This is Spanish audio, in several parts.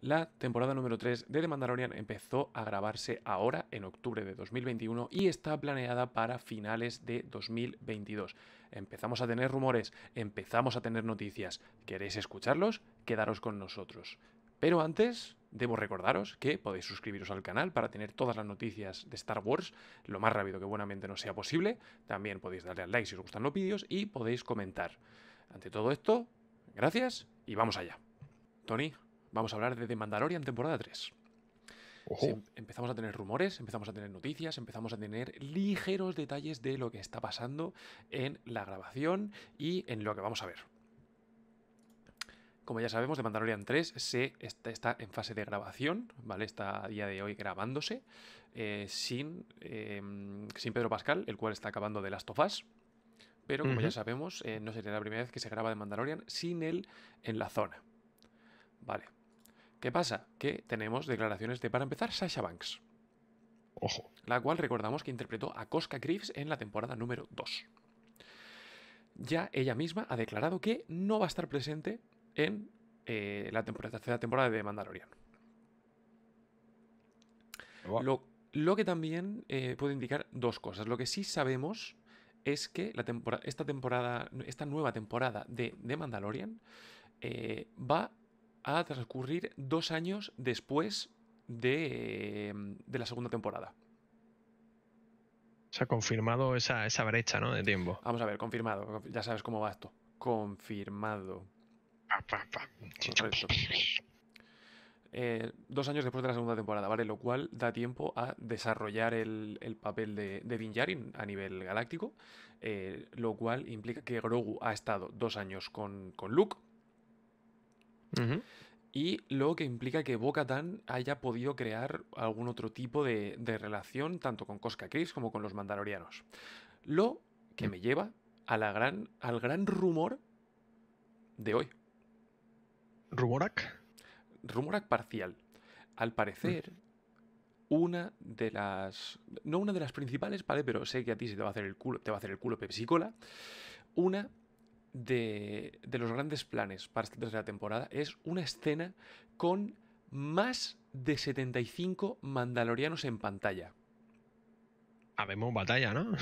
La temporada número 3 de The Mandalorian empezó a grabarse ahora en octubre de 2021 y está planeada para finales de 2022. Empezamos a tener rumores, empezamos a tener noticias. ¿Queréis escucharlos? Quedaros con nosotros. Pero antes, debo recordaros que podéis suscribiros al canal para tener todas las noticias de Star Wars lo más rápido que buenamente nos sea posible. También podéis darle al like si os gustan los vídeos y podéis comentar. Ante todo esto, gracias y vamos allá. Tony, vamos a hablar de The Mandalorian temporada 3. empezamos a tener rumores, empezamos a tener noticias, empezamos a tener ligeros detalles de lo que está pasando en la grabación y en lo que vamos a ver. Como ya sabemos, The Mandalorian 3 se está, en fase de grabación, ¿vale? Está a día de hoy grabándose eh, sin, em, sin Pedro Pascal, el cual está acabando de Last of Us. Pero como ya sabemos, eh, no sería la primera vez que se graba The Mandalorian sin él en la zona. Vale. ¿Qué pasa? Que tenemos declaraciones de, para empezar, Sasha Banks. Ojo. La cual recordamos que interpretó a Cosca Creeves en la temporada número 2. Ya ella misma ha declarado que no va a estar presente en eh, la tercera temporada de Mandalorian. Lo, que también eh, puede indicar dos cosas. Lo que sí sabemos es que la temporada, esta, temporada, esta nueva temporada de, de Mandalorian eh, va a a transcurrir dos años después de, mm, la segunda temporada. Se ha confirmado esa, brecha ¿no? de tiempo. Vamos a ver, confirmado. Ya sabes cómo va esto. Confirmado. Eh, dos años después de la segunda temporada, ¿vale? Lo cual da tiempo a desarrollar el, papel de, de Din a nivel galáctico, eh, lo cual implica que Grogu ha estado dos años con, con Luke, y lo que implica que bo haya podido crear algún otro tipo de, relación, tanto con Cosca Chris como con los mandalorianos. Lo que mm. me lleva a gran, al gran rumor de hoy. ¿Rumorac? Rumorac parcial. Al parecer, mm. una de las. No una de las principales, ¿vale? Pero sé que a ti se te va a hacer el culo, te va hacer el culo Pepsi Cola. Una de, los grandes planes para esta tercera temporada es una escena con más de 75 mandalorianos en pantalla. Habemos batalla, ¿no?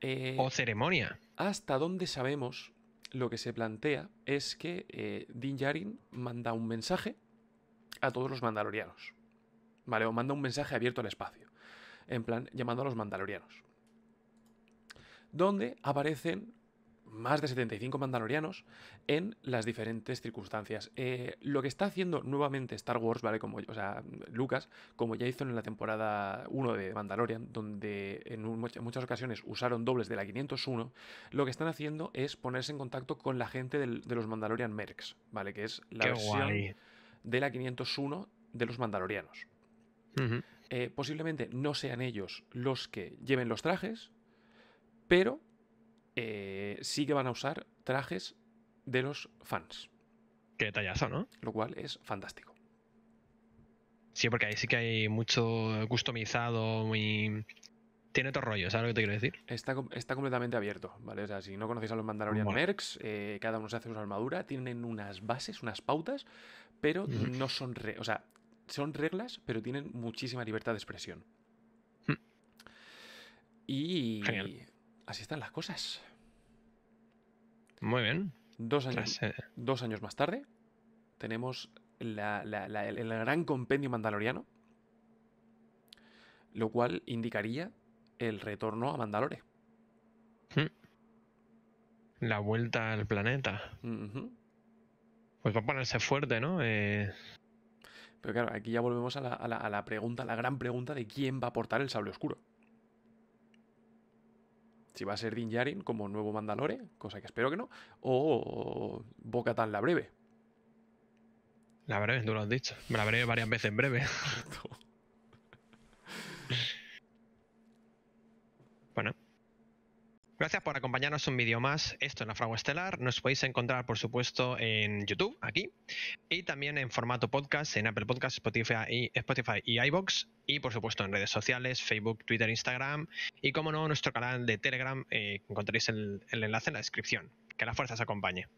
Eh, o ceremonia. Hasta donde sabemos, lo que se plantea es que eh, Din Djarin manda un mensaje a todos los mandalorianos. Vale, o manda un mensaje abierto al espacio. En plan, llamando a los mandalorianos. Donde aparecen más de 75 mandalorianos en las diferentes circunstancias. Eh, lo que está haciendo nuevamente Star Wars, ¿vale? Como, o sea, Lucas, como ya hizo en la temporada 1 de Mandalorian, donde en muchas ocasiones usaron dobles de la 501, lo que están haciendo es ponerse en contacto con la gente de los Mandalorian Mercs, ¿vale? Que es la versión de la 501 de los Mandalorianos. Eh, posiblemente no sean ellos los que lleven los trajes, pero eh, sí que van a usar trajes de los fans. Qué detallazo, ¿no? Lo cual es fantástico. Sí, porque ahí sí que hay mucho customizado, muy... Tiene otro rollo, ¿sabes lo que te quiero decir? Está, está completamente abierto, ¿vale? O sea, si no conocéis a los Mandalorian bueno. Eh, cada uno se hace su armadura, tienen unas bases, unas pautas, pero no son... o sea, son reglas, pero tienen muchísima libertad de expresión. Hm. Y así están las cosas. Muy bien. Dos años, más tarde tenemos el, gran compendio mandaloriano, lo cual indicaría el retorno a Mandalore. Hmm. La vuelta al planeta. Pues va a ponerse fuerte, ¿no? Eh, Pero claro, aquí ya volvemos a la, a la, pregunta, la gran pregunta de quién va a portar el sable oscuro si va a ser Din Djarin como nuevo Mandalore, cosa que espero que no, o Boca tan la breve. La breve, tú lo has dicho. Me la breve varias veces en breve. Gracias por acompañarnos un vídeo más. Esto es Fragua Estelar. Nos podéis encontrar, por supuesto, en YouTube, aquí, y también en formato podcast, en Apple Podcasts, Spotify y, Spotify y iBox, y por supuesto en redes sociales, Facebook, Twitter, Instagram, y como no, nuestro canal de Telegram. Eh, encontraréis el, el enlace en la descripción. Que la fuerza os acompañe.